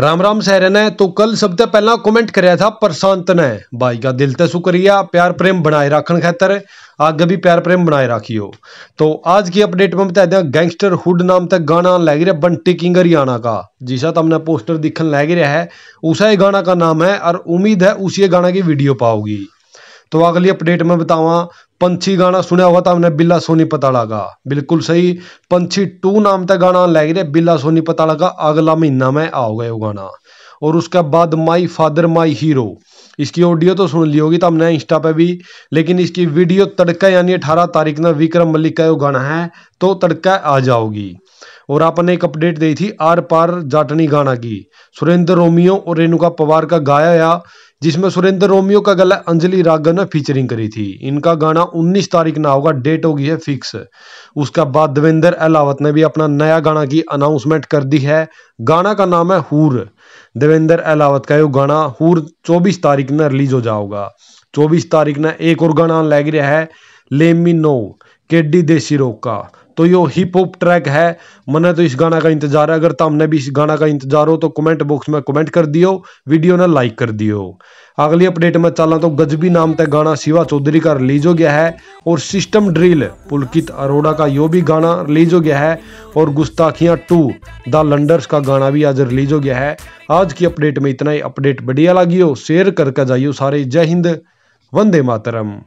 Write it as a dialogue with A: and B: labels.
A: राम राम ਸਹਿਰੇ ने तो कल सबसे पहला ਪਹਿਲਾਂ कराया था प्रशांत ने भाई का दिल ਤੇ शुक्रिया प्यार प्रेम बनाए रखने खातर आगे भी प्यार प्रेम बनाए रखियो तो आज की अपडेट में बता दें गैंगस्टर हुड नाम तक गाना लग रहा है बंटी किंग हरियाणा का जिसा तुमने पोस्टर दिखन लग रहा है उसा ही गाना का नाम है और उम्मीद है उसी गाना की वीडियो पाओगी तो अगली अपडेट में बतावा पंछी गाना सुना होगा तो हमने बिल्ला सोनी पताड़ा का बिल्कुल सही पंछी टू नाम तक गाना लग रहा बिल्ला सोनी पताड़ा का अगला महीना में आओगे वो गाना और उसके बाद माई फादर माई हीरो इसकी ऑडियो तो सुन ली होगी तो हमने इंस्टा पे भी लेकिन इसकी वीडियो तड़का यानी अठारह तारीख में विक्रम मलिक का गाना है तो तड़का आ जाओगी और आपने एक अपडेट दी थी आर पार जाटनी गाना की सुरेंद्र रोमियो और रेणुका पवार का गाया जिसमें सुरेंद्र रोमियो का गला अंजलि रागर ने फीचरिंग करी थी इनका गाना उन्नीस तारीख ना होगा डेट होगी है फिक्स उसके बाद देवेंद्र अलावत ने भी अपना नया गाना की अनाउंसमेंट कर दी है गाना का नाम है हूर देवेंद्र अलावत का ये गाना हूर चौबीस तारीख ने रिलीज हो जाओगा चौबीस तारीख ने एक और गाना लग रहा है लेमिनो केडी देसी रोका तो यो हिप हॉप ट्रैक है मैंने तो इस गाना का इंतजार है अगर तुमने भी इस गाना का इंतजार हो तो कमेंट बॉक्स में कमेंट कर दियो वीडियो ने लाइक कर दियो अगली अपडेट में चला तो गजबी नाम तक गाना शिवा चौधरी का रिलीज हो गया है और सिस्टम ड्रिल पुलकित अरोड़ा का यो भी गाना रिलीज हो गया है और गुस्ताखियाँ टू द लंडर्स का गाना भी आज रिलीज हो गया है आज की अपडेट में इतना ही अपडेट बढ़िया लगी हो शेयर करके जाइयो सारे जय हिंद वंदे मातरम